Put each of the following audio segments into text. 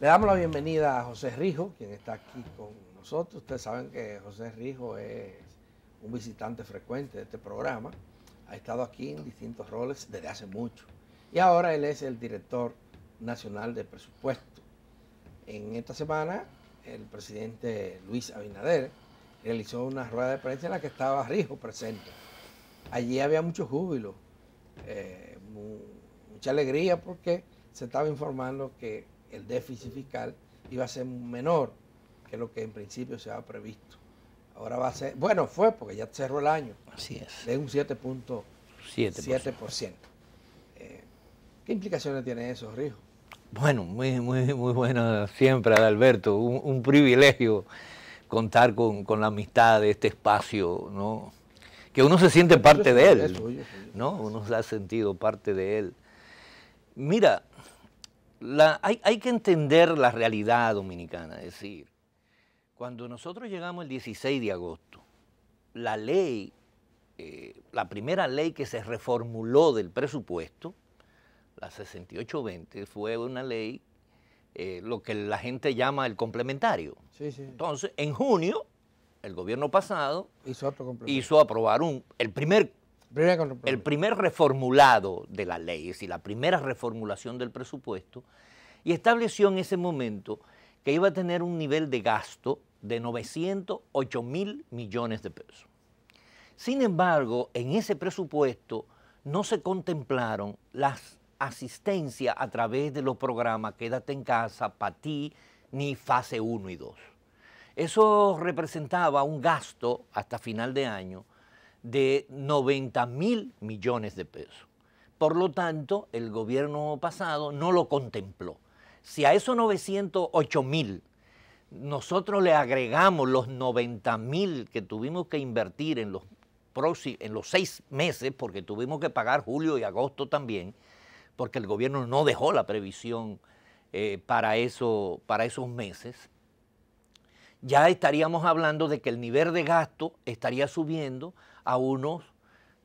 Le damos la bienvenida a José Rijo, quien está aquí con nosotros. Ustedes saben que José Rijo es un visitante frecuente de este programa. Ha estado aquí en distintos roles desde hace mucho. Y ahora él es el director nacional de presupuesto. En esta semana, el presidente Luis Abinader realizó una rueda de prensa en la que estaba Rijo presente. Allí había mucho júbilo, eh, mucha alegría porque se estaba informando que el déficit fiscal iba a ser menor que lo que en principio se había previsto. Ahora va a ser, bueno, fue porque ya cerró el año. Así es. De un 7.7%. Eh, ¿Qué implicaciones tiene eso, Rijo? Bueno, muy, muy, muy bueno siempre, Adalberto. Un, un privilegio contar con, con, la amistad de este espacio, ¿no? Que uno se siente parte de él, ¿no? Uno se ha sentido parte de él. Mira, hay, que entender la realidad dominicana, es decir, cuando nosotros llegamos el 16 de agosto, la ley, eh, la primera ley que se reformuló del presupuesto, la 6820, fue una ley, eh, lo que la gente llama el complementario. Entonces, en junio, el gobierno pasado hizo, hizo aprobar un, el primer el primer reformulado de la ley, es decir, la primera reformulación del presupuesto, y estableció en ese momento que iba a tener un nivel de gasto de 908 mil millones de pesos. Sin embargo, en ese presupuesto no se contemplaron las asistencias a través de los programas Quédate en casa, PATI, ni fase 1 y 2. Eso representaba un gasto hasta final de año de 90 mil millones de pesos. Por lo tanto, el gobierno pasado no lo contempló. Si a esos 908 mil nosotros le agregamos los 90 mil que tuvimos que invertir en los, en los seis meses, porque tuvimos que pagar julio y agosto también, porque el gobierno no dejó la previsión eh, para, eso, para esos meses, ya estaríamos hablando de que el nivel de gasto estaría subiendo a unos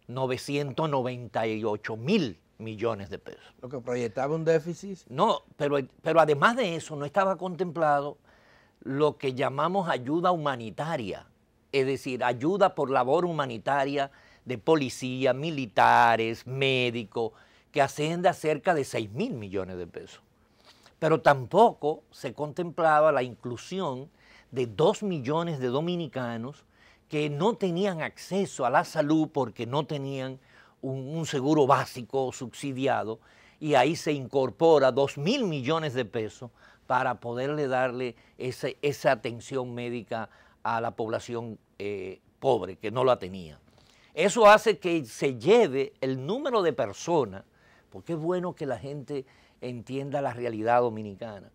998 mil millones de pesos. Lo que proyectaba un déficit. No, pero, pero además de eso no estaba contemplado lo que llamamos ayuda humanitaria, es decir, ayuda por labor humanitaria de policía, militares, médicos, que asciende a cerca de 6 mil millones de pesos. Pero tampoco se contemplaba la inclusión de 2 millones de dominicanos que no tenían acceso a la salud porque no tenían un, seguro básico subsidiado y ahí se incorpora 2 mil millones de pesos para poderle darle esa atención médica a la población eh, pobre que no la tenía. Eso hace que se lleve el número de personas, porque es bueno que la gente entienda la realidad dominicana.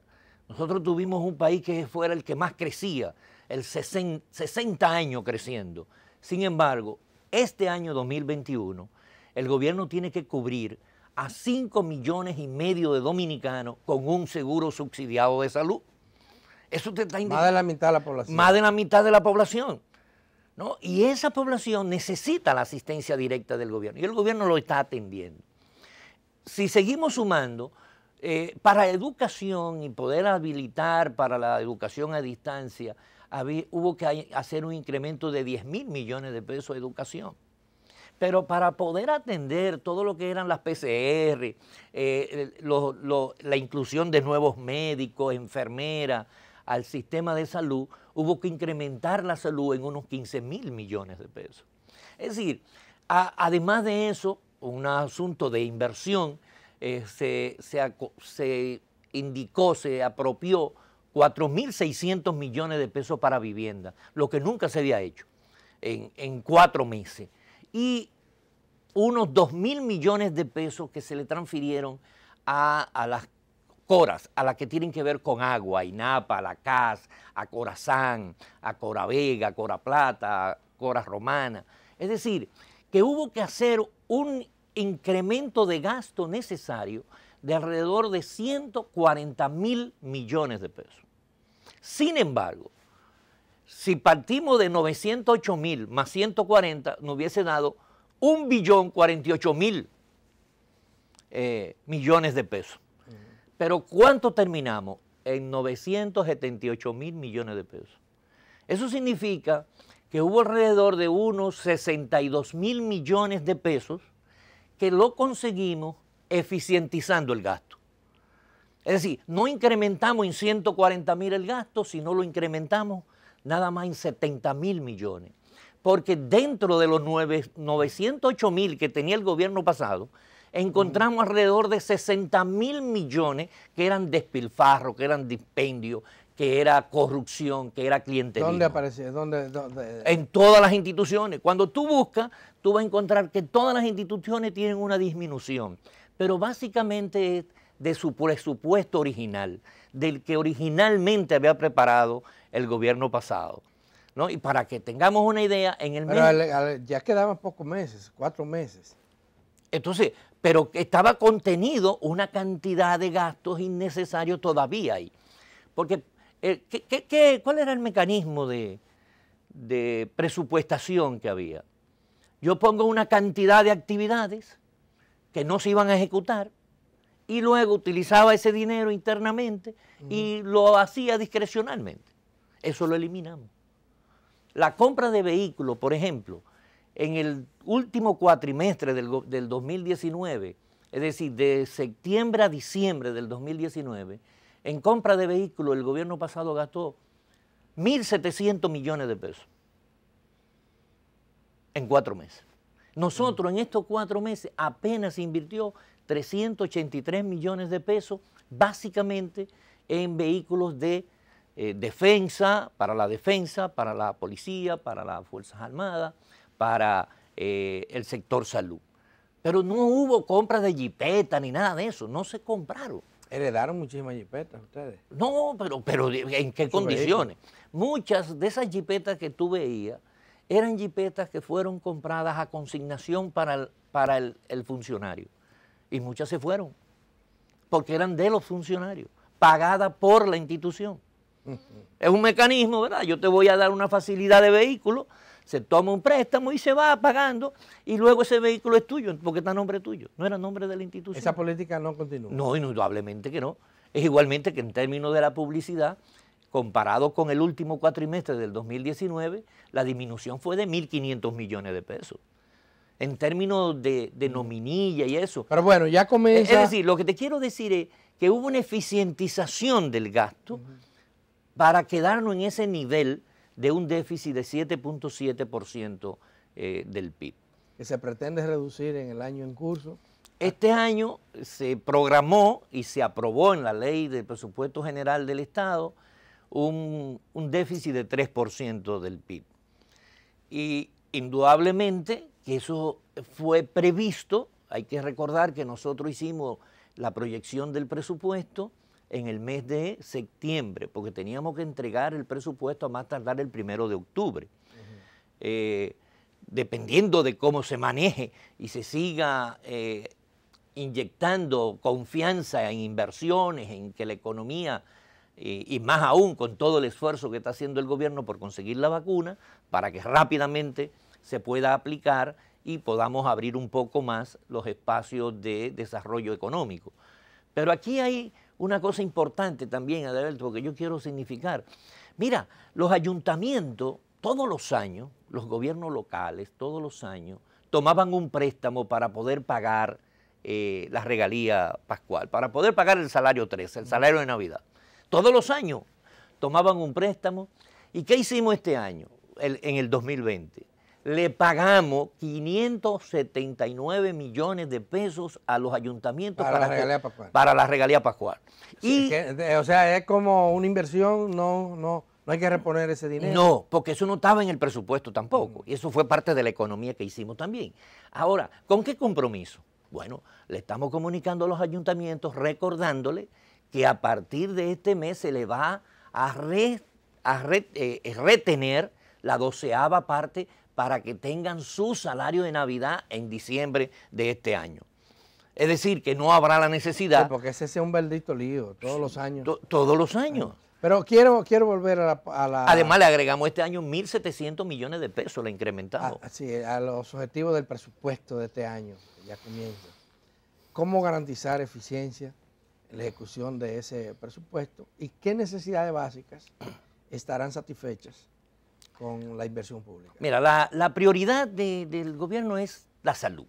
Nosotros tuvimos un país que fuera el que más crecía, el 60, años creciendo. Sin embargo, este año 2021, el gobierno tiene que cubrir a 5 millones y medio de dominicanos con un seguro subsidiado de salud. Eso te está indicando. Más de la mitad de la población. Más de la mitad de la población. ¿no? Y esa población necesita la asistencia directa del gobierno. Y el gobierno lo está atendiendo. Si seguimos sumando, eh, para educación y poder habilitar para la educación a distancia, hubo que hacer un incremento de 10 mil millones de pesos de educación. Pero para poder atender todo lo que eran las PCR, eh, la inclusión de nuevos médicos, enfermeras, al sistema de salud, hubo que incrementar la salud en unos 15 mil millones de pesos. Es decir, además de eso, un asunto de inversión, eh, se indicó, se apropió 4.600 millones de pesos para vivienda, lo que nunca se había hecho en, cuatro meses. Y unos 2.000 millones de pesos que se le transfirieron a, las coras, a las que tienen que ver con agua, a INAPA, a la CAS, a Corazán, a Vega, a Cora Plata, a Cora Romana. Es decir, que hubo que hacer un incremento de gasto necesario de alrededor de 140 mil millones de pesos. Sin embargo, si partimos de 908 mil más 140, nos hubiese dado un billón 48 mil eh, millones de pesos. Pero ¿cuánto terminamos? En 978 mil millones de pesos. Eso significa que hubo alrededor de unos 62 mil millones de pesos que lo conseguimos eficientizando el gasto. Es decir, no incrementamos en 140 mil el gasto, sino lo incrementamos nada más en 70 mil millones. Porque dentro de los 908 mil que tenía el gobierno pasado, encontramos alrededor de 60 mil millones que eran despilfarro, que eran dispendio, que era corrupción, que era clientelismo. ¿Dónde apareció? En todas las instituciones. Cuando tú buscas, tú vas a encontrar que todas las instituciones tienen una disminución. Pero básicamente de su presupuesto original, del que originalmente había preparado el gobierno pasado. ¿no? Y para que tengamos una idea, en el mes... ya quedaban pocos meses, cuatro meses. Entonces, pero estaba contenido una cantidad de gastos innecesarios todavía ahí. Porque, eh, cuál era el mecanismo de presupuestación que había? Yo pongo una cantidad de actividades que no se iban a ejecutar y luego utilizaba ese dinero internamente y lo hacía discrecionalmente. Eso lo eliminamos. La compra de vehículos, por ejemplo, en el último cuatrimestre del, del 2019, es decir, de septiembre a diciembre del 2019, en compra de vehículos el gobierno pasado gastó 1.700 millones de pesos en cuatro meses. Nosotros en estos cuatro meses apenas invirtió 383 millones de pesos, básicamente en vehículos de eh, defensa, para la defensa, para la policía, para las Fuerzas Armadas, para eh, el sector salud. Pero no hubo compra de jipetas ni nada de eso, no se compraron. Heredaron muchísimas jipetas ustedes. No, pero, pero ¿en qué condiciones? Muchas de esas jipetas que tú veías eran jipetas que fueron compradas a consignación para para el funcionario y muchas se fueron, porque eran de los funcionarios, pagadas por la institución. Es un mecanismo, ¿verdad? Yo te voy a dar una facilidad de vehículo, se toma un préstamo y se va pagando y luego ese vehículo es tuyo, porque está a nombre tuyo, no era nombre de la institución. Esa política no continúa. No, indudablemente que no. Es igualmente que en términos de la publicidad, comparado con el último cuatrimestre del 2019, la disminución fue de 1.500 millones de pesos en términos de, mm. nominilla y eso. Pero bueno, ya comienza... Es decir, lo que te quiero decir es que hubo una eficientización del gasto para quedarnos en ese nivel de un déficit de 7.7% eh, del PIB. Que se pretende reducir en el año en curso. Este año se programó y se aprobó en la ley de presupuesto general del Estado un, un déficit de 3% del PIB. Y indudablemente que eso fue previsto, hay que recordar que nosotros hicimos la proyección del presupuesto en el mes de septiembre, porque teníamos que entregar el presupuesto a más tardar el primero de octubre. Eh, dependiendo de cómo se maneje y se siga eh, inyectando confianza en inversiones, en que la economía, y más aún con todo el esfuerzo que está haciendo el gobierno por conseguir la vacuna, para que rápidamente se pueda aplicar y podamos abrir un poco más los espacios de desarrollo económico. Pero aquí hay una cosa importante también, Adalberto, que yo quiero significar. Mira, los ayuntamientos todos los años, los gobiernos locales todos los años, tomaban un préstamo para poder pagar eh, la regalía pascual, para poder pagar el salario 13, el salario de Navidad. Todos los años tomaban un préstamo. ¿Y qué hicimos este año, en el 2020? le pagamos 579 millones de pesos a los ayuntamientos para, la regalía pascual. Para la regalía pascual. y, o sea, es como una inversión, no, no, no hay que reponer ese dinero. No, porque eso no estaba en el presupuesto tampoco. Y eso fue parte de la economía que hicimos también. Ahora, ¿con qué compromiso? Bueno, le estamos comunicando a los ayuntamientos, recordándole que a partir de este mes se le va a, eh, retener la doceava parte para que tengan su salario de Navidad en diciembre de este año. Es decir, que no habrá la necesidad. porque ese es un verdito lío todos los años. todos los años. Pero quiero, quiero volver a la, Además, le agregamos este año 1.700 millones de pesos, le incrementamos. Así ah, sí, a los objetivos del presupuesto de este año, ya comienza. ¿Cómo garantizar eficiencia en la ejecución de ese presupuesto? ¿Y qué necesidades básicas estarán satisfechas con la inversión pública? Mira, la, prioridad del gobierno es la salud.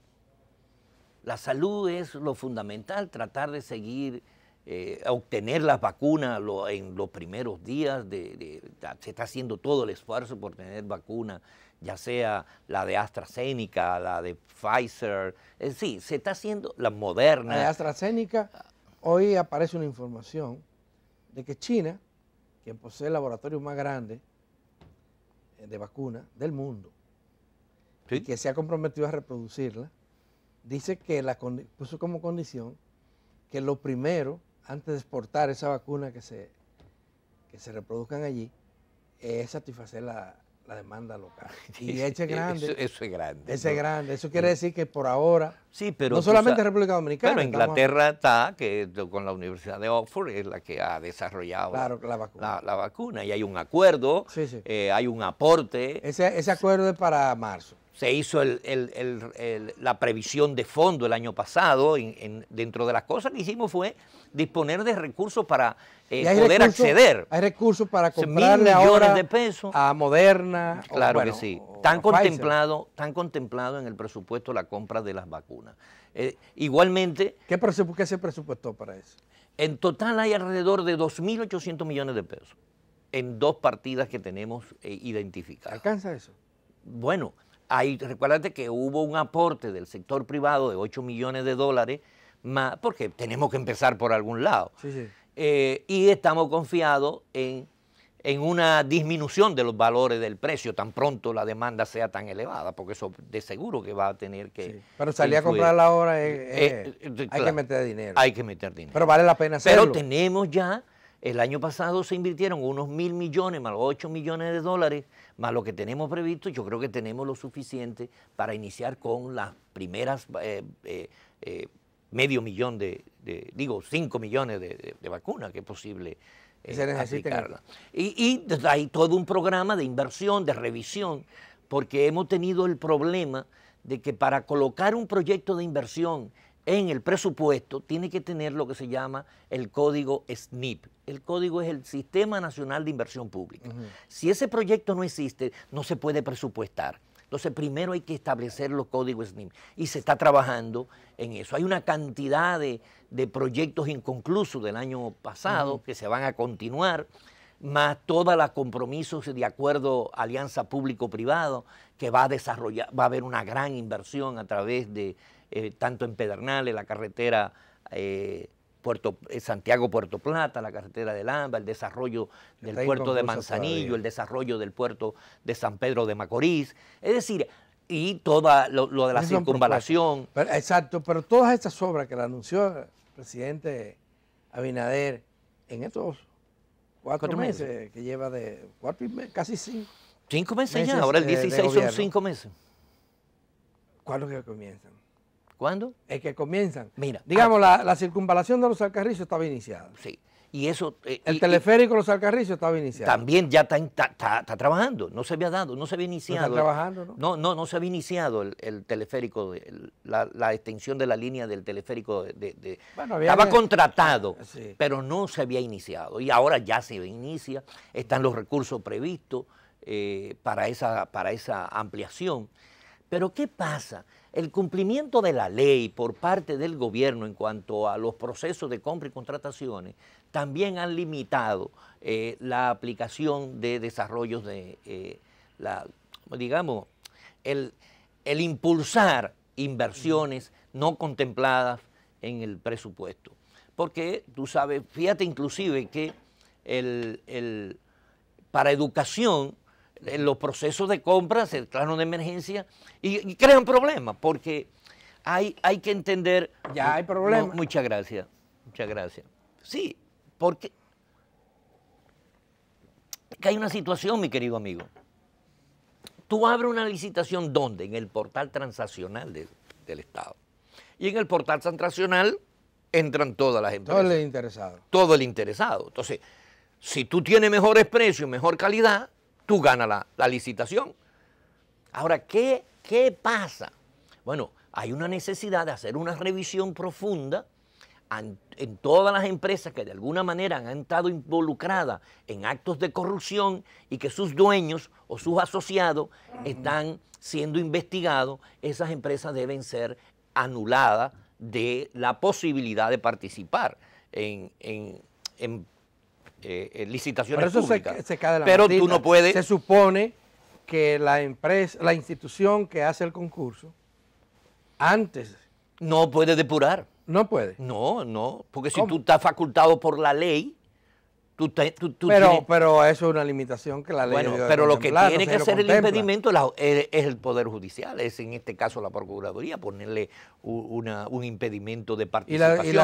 La salud es lo fundamental, tratar de seguir, eh, obtener las vacunas en los primeros días. se está haciendo todo el esfuerzo por tener vacunas, ya sea la de AstraZeneca, la de Pfizer. Eh, sí, se está haciendo la moderna. La de AstraZeneca, hoy aparece una información de que China, que posee el laboratorio más grande de vacuna, del mundo que se ha comprometido a reproducirla, dice que la puso como condición que lo primero, antes de exportar esa vacuna que se, que se reproduzcan allí, es satisfacer la, demanda local. Y ese grande. Eso, es grande. grande. Eso quiere decir que por ahora pero no solamente República Dominicana. Pero Inglaterra está que con la Universidad de Oxford es la que ha desarrollado la, vacuna. y hay un acuerdo, eh, hay un aporte. Ese, acuerdo es para marzo. Se hizo la previsión de fondo el año pasado. dentro de las cosas que hicimos fue disponer de recursos para eh, poder acceder. Hay recursos para comprarle ahora de pesos. a Moderna. Claro que sí. Tan contemplado, tan contemplado en el presupuesto la compra de las vacunas. Eh, igualmente... ¿Qué, se presupuestó para eso? En total hay alrededor de 2.800 millones de pesos en dos partidas que tenemos eh, identificadas. ¿Alcanza eso? Bueno, hay, recuérdate que hubo un aporte del sector privado de 8 millones de dólares, más, porque tenemos que empezar por algún lado. Eh, y estamos confiados en en una disminución de los valores del precio tan pronto la demanda sea tan elevada, porque eso de seguro que va a tener que... Pero salir a comprarla ahora eh, eh, hay que meter dinero. Hay que meter dinero. Pero vale la pena hacerlo. Pero tenemos ya, el año pasado se invirtieron unos mil millones, más los ocho millones de dólares, más lo que tenemos previsto, yo creo que tenemos lo suficiente para iniciar con las primeras... Eh, medio millón de, digo, cinco millones de, de vacunas que es posible eh, y, hay todo un programa de inversión, de revisión, porque hemos tenido el problema de que para colocar un proyecto de inversión en el presupuesto tiene que tener lo que se llama el código SNIP. El código es el Sistema Nacional de Inversión Pública. Si ese proyecto no existe, no se puede presupuestar. Entonces, primero hay que establecer los códigos SNIM y se está trabajando en eso. Hay una cantidad de, proyectos inconclusos del año pasado que se van a continuar, más todos los compromisos de acuerdo alianza público-privado que va a desarrollar, va a haber una gran inversión a través de eh, tanto en Pedernales, la carretera. Eh, Puerto, eh, Santiago Puerto Plata, la carretera de Lamba, el desarrollo del puerto de Manzanillo, el desarrollo del puerto de San Pedro de Macorís. Es decir, y todo lo, de la circunvalación. exacto, pero todas estas obras que la anunció el presidente Abinader en estos cuatro, meses, que lleva de cuatro y casi cinco. Cinco meses, ya, ahora el 16 eh, son cinco meses. ¿Cuándo que comienzan? ¿Cuándo? Es que comienzan. Mira. Digamos, ah, la, circunvalación de los Alcarrizos estaba iniciada. Sí. Y eso. Eh, el teleférico de los Alcarrizos estaba iniciado. También ya está, está, trabajando. No se había dado, no se había iniciado. No está trabajando, ¿no? No, no, no se había iniciado el, teleférico, la, extensión de la línea del teleférico. De, había, estaba contratado, ah, pero no se había iniciado. Y ahora ya se inicia, están los recursos previstos eh, para, esa, para esa ampliación. Pero ¿qué pasa? el cumplimiento de la ley por parte del gobierno en cuanto a los procesos de compra y contrataciones también han limitado eh, la aplicación de desarrollos de eh, la, digamos, el, impulsar inversiones no contempladas en el presupuesto. Porque tú sabes, fíjate inclusive que el, para educación en los procesos de compra se declaran de emergencia y, crean problemas, porque hay, hay que entender... Ya hay problemas. muchas gracias, muchas gracias. Sí, porque que hay una situación, mi querido amigo. Tú abres una licitación, donde En el portal transaccional del Estado. Y en el portal transaccional entran todas las empresas. Todo el interesado. Todo el interesado. Entonces, si tú tienes mejores precios, mejor calidad, tú ganas la, licitación. Ahora, ¿qué, pasa? Bueno, hay una necesidad de hacer una revisión profunda en todas las empresas que de alguna manera han estado involucradas en actos de corrupción y que sus dueños o sus asociados están siendo investigados, esas empresas deben ser anuladas de la posibilidad de participar en eh, eh, licitaciones Pero eso Pero tú no puedes. Se supone que la empresa, la institución que hace el concurso, antes. No puede depurar. No puede. No, no, porque si tú estás facultado por la ley pero, eso es una limitación que la ley. Bueno, pero lo que tiene que hacer el impedimento es, el Poder Judicial, es en este caso la Procuraduría, ponerle un impedimento de participación.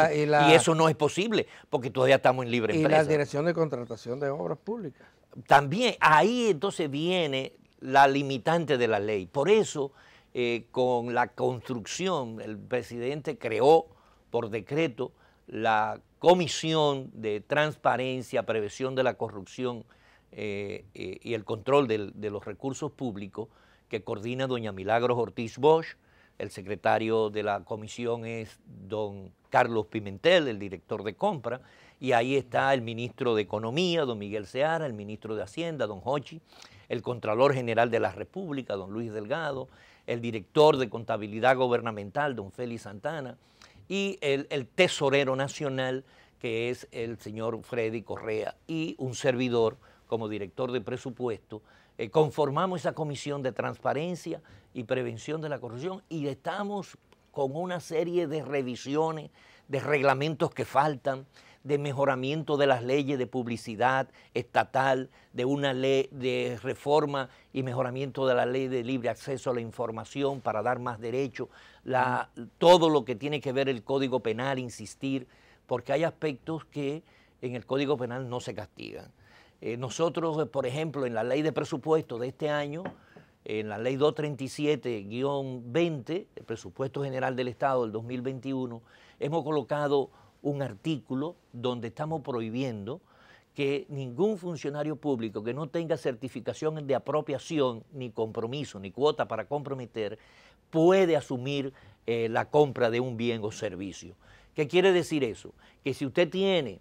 Y, eso no es posible, porque todavía estamos en libre empresa. Y la Dirección de Contratación de Obras Públicas. También, ahí entonces viene la limitante de la ley. Por eso, eh, con la construcción, el presidente creó por decreto la Comisión de Transparencia, Prevención de la Corrupción eh, eh, y el Control de los Recursos Públicos, que coordina doña Milagros Ortiz Bosch. El secretario de la comisión es don Carlos Pimentel, el director de compra, y ahí está el ministro de Economía, don Miguel Seara, el ministro de Hacienda, don Hochi, el Contralor General de la República, don Luis Delgado, el director de Contabilidad Gubernamental, don Félix Santana, y el, tesorero nacional, que es el señor Freddy Correa, y un servidor como director de presupuesto, eh, conformamos esa comisión de transparencia y prevención de la corrupción y estamos con una serie de revisiones, de reglamentos que faltan, de mejoramiento de las leyes de publicidad estatal, de una ley de reforma y mejoramiento de la ley de libre acceso a la información para dar más derechos, la, todo lo que tiene que ver el Código Penal, insistir, porque hay aspectos que en el Código Penal no se castigan. Eh, nosotros, eh, por ejemplo, en la ley de presupuesto de este año, en la ley 237-20, el presupuesto general del Estado del 2021, hemos colocado un artículo donde estamos prohibiendo que ningún funcionario público que no tenga certificación de apropiación, ni compromiso, ni cuota para comprometer, puede asumir eh, la compra de un bien o servicio. ¿Qué quiere decir eso? Que si usted tiene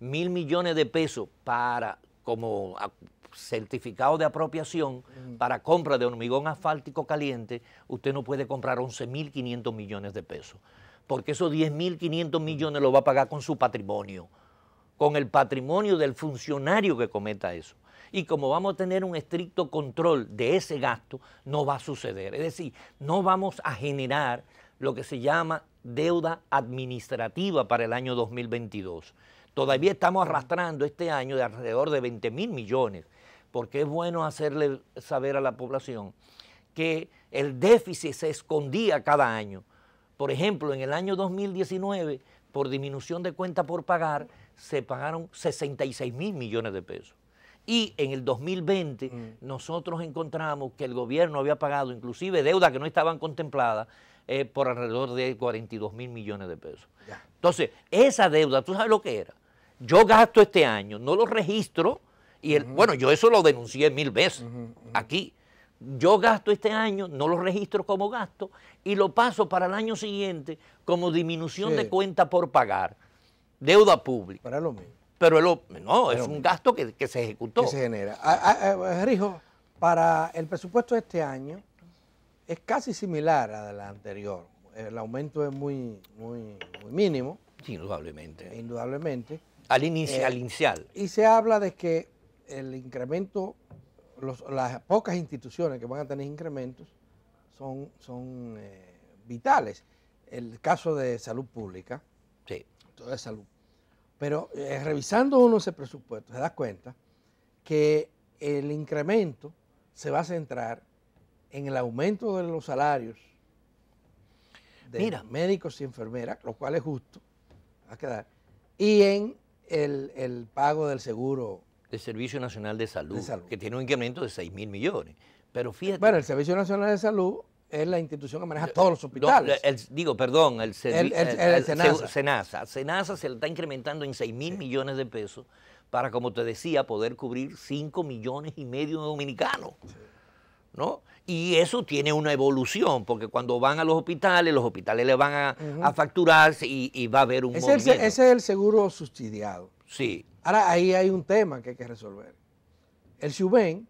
mil millones de pesos para como certificado de apropiación para compra de hormigón asfáltico caliente, usted no puede comprar 11.500 millones de pesos porque esos 10.500 mm. millones lo va a pagar con su patrimonio, con el patrimonio del funcionario que cometa eso. Y como vamos a tener un estricto control de ese gasto, no va a suceder. Es decir, no vamos a generar lo que se llama deuda administrativa para el año 2022. Todavía estamos mm. arrastrando este año de alrededor de 20.000 mil millones, porque es bueno hacerle saber a la población que el déficit se escondía cada año por ejemplo, en el año 2019, por disminución de cuenta por pagar, se pagaron 66 mil millones de pesos. Y en el 2020 mm. nosotros encontramos que el gobierno había pagado inclusive deuda que no estaban contempladas eh, por alrededor de 42 mil millones de pesos. Entonces, esa deuda, ¿tú sabes lo que era? Yo gasto este año, no lo registro, y bueno, yo eso lo denuncié mil veces aquí yo gasto este año, no lo registro como gasto y lo paso para el año siguiente como disminución de cuenta por pagar, deuda pública. Para lo mismo. Pero el, no, es un gasto que, se ejecutó. Que se genera. Rijo, para el presupuesto de este año es casi similar al la anterior. El aumento es muy, muy, mínimo. indudablemente. Indudablemente. al inicial. Eh, y se habla de que el incremento las pocas instituciones que van a tener incrementos son, son eh, vitales. El caso de salud pública, sí. toda salud. Pero eh, revisando uno ese presupuesto, se da cuenta que el incremento se va a centrar en el aumento de los salarios de médicos y enfermeras, lo cual es justo, a quedar, y en el, el pago del seguro del Servicio Nacional de Salud, que tiene un incremento de 6 mil millones. Pero fíjate. Bueno, el Servicio Nacional de Salud es la institución que maneja todos los hospitales. digo, perdón, el, el, Senasa. Senasa. se le está incrementando en 6 mil millones de pesos para, como te decía, poder cubrir 5 millones y medio de dominicanos. ¿No? Y eso tiene una evolución, porque cuando van a los hospitales, los hospitales le van a, facturarse facturar y, va a haber un ese es el seguro subsidiado. Sí. Ahora ahí hay un tema que hay que resolver. El Suben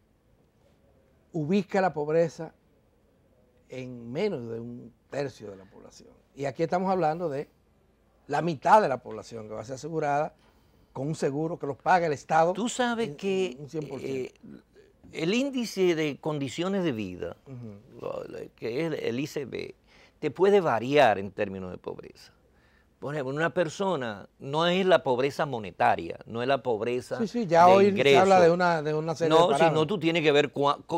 ubica la pobreza en menos de un tercio de la población. Y aquí estamos hablando de la mitad de la población que va a ser asegurada con un seguro que los paga el Estado. Tú sabes que eh, el índice de condiciones de vida, que es el ICB, te puede variar en términos de pobreza por ejemplo, una persona no es la pobreza monetaria, no es la pobreza. Sí, sí, ya hoy se habla de una, de una serie No, sino tú tienes que ver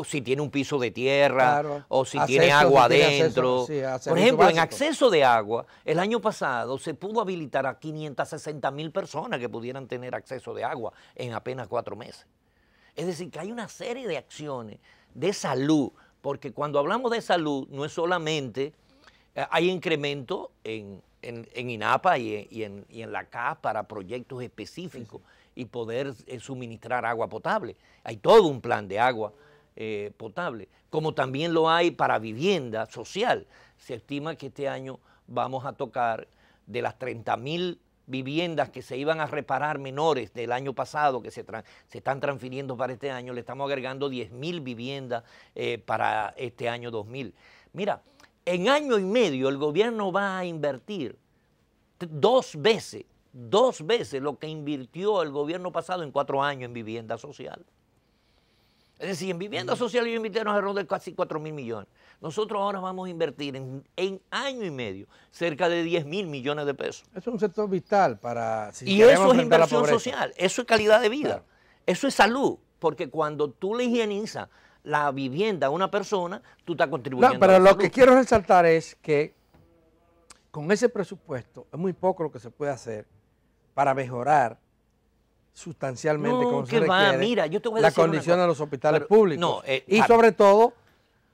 si tiene un piso de tierra o si tiene agua adentro. por ejemplo, en acceso de agua, el año pasado se pudo habilitar a 560 mil personas que pudieran tener acceso de agua en apenas cuatro meses. Es decir, que hay una serie de acciones de salud, porque cuando hablamos de salud no es solamente eh, hay incremento en en, INAPA y en, la CA para proyectos específicos y poder eh, suministrar agua potable. Hay todo un plan de agua eh, potable, como también lo hay para vivienda social. Se estima que este año vamos a tocar de las 30 mil viviendas que se iban a reparar menores del año pasado, que se, están transfiriendo para este año, le estamos agregando 10 mil viviendas eh, para este año 2000. Mira, en año y medio el gobierno va a invertir dos veces, dos veces lo que invirtió el gobierno pasado en cuatro años en vivienda social. Es decir, en vivienda social ellos invirtieron alrededor de casi 4 mil millones. Nosotros ahora vamos a invertir en, año y medio cerca de 10 mil millones de pesos. Eso es un sector vital para... y eso es inversión social, eso es calidad de vida, eso es salud, porque cuando tú le higienizas, la vivienda a una persona, tú estás contribuyendo. No, pero lo que quiero resaltar es que con ese presupuesto es muy poco lo que se puede hacer para mejorar sustancialmente como se mira, yo te la condición de los hospitales públicos. Eh, y sobre todo,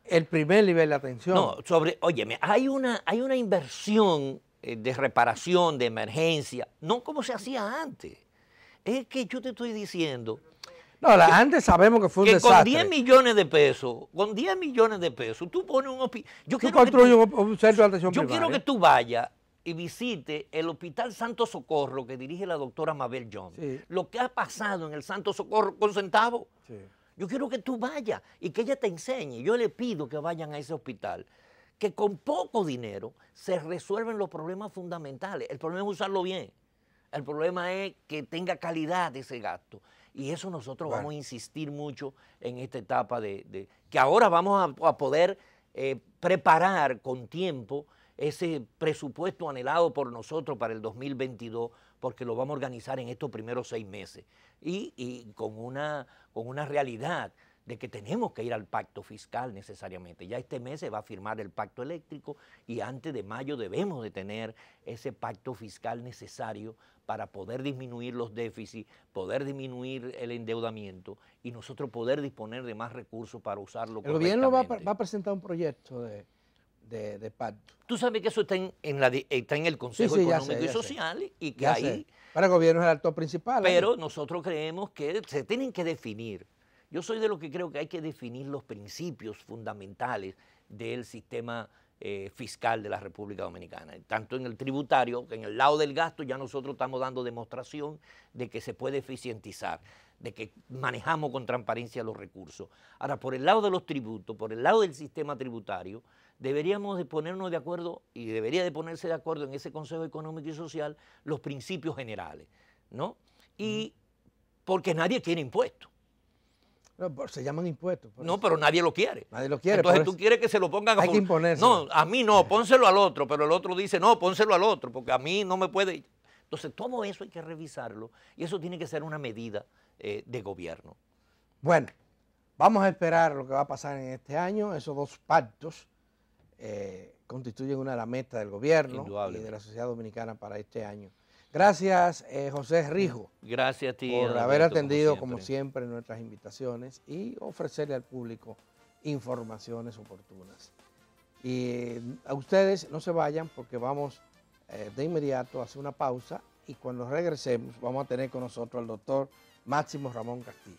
el primer nivel de atención. No, sobre, oye hay una, hay una inversión eh, de reparación, de emergencia, no como se hacía antes. Es que yo te estoy diciendo no, antes sabemos que fue un que Con 10 millones de pesos, con 10 millones de pesos, tú pones un hospital. Yo, quiero, que tú, un centro de atención yo quiero que tú vayas y visites el Hospital Santo Socorro que dirige la doctora Mabel Jones. Lo que ha pasado en el Santo Socorro con centavos. Yo quiero que tú vayas y que ella te enseñe. Yo le pido que vayan a ese hospital que con poco dinero se resuelven los problemas fundamentales. El problema es usarlo bien. El problema es que tenga calidad ese gasto. Y eso nosotros vamos a insistir mucho en esta etapa de, que ahora vamos a, poder eh, preparar con tiempo ese presupuesto anhelado por nosotros para el 2022, porque lo vamos a organizar en estos primeros seis meses. Y, con, una, con una realidad de que tenemos que ir al pacto fiscal necesariamente. Ya este mes se va a firmar el pacto eléctrico y antes de mayo debemos de tener ese pacto fiscal necesario para poder disminuir los déficits, poder disminuir el endeudamiento y nosotros poder disponer de más recursos para usarlo. El gobierno va, a presentar un proyecto de, pacto. Tú sabes que eso está en, está en el Consejo Económico y Social y que ahí... Para el gobierno es el actor principal. ¿eh? Pero nosotros creemos que se tienen que definir. Yo soy de los que creo que hay que definir los principios fundamentales del sistema eh, fiscal de la República Dominicana. Tanto en el tributario, que en el lado del gasto ya nosotros estamos dando demostración de que se puede eficientizar, de que manejamos con transparencia los recursos. Ahora, por el lado de los tributos, por el lado del sistema tributario, deberíamos de ponernos de acuerdo y debería de ponerse de acuerdo en ese Consejo Económico y Social los principios generales, ¿no? Y porque nadie quiere impuestos se llaman impuestos. No, pero nadie lo quiere. Nadie lo quiere. Entonces tú quieres que se lo pongan a Hay que imponerse. No, a mí no, pónselo al otro, pero el otro dice, no, pónselo al otro, porque a mí no me puede. Entonces todo eso hay que revisarlo y eso tiene que ser una medida eh, de gobierno. Bueno, vamos a esperar lo que va a pasar en este año. Esos dos pactos eh, constituyen una de las metas del gobierno y de la sociedad dominicana para este año. Gracias, eh, José Rijo. Gracias a ti. Por haber atendido, como siempre. nuestras invitaciones y ofrecerle al público informaciones oportunas. Y mm, a ustedes no se vayan porque vamos eh, de inmediato a hacer una pausa y cuando regresemos vamos a tener con nosotros al doctor Máximo Ramón Castillo.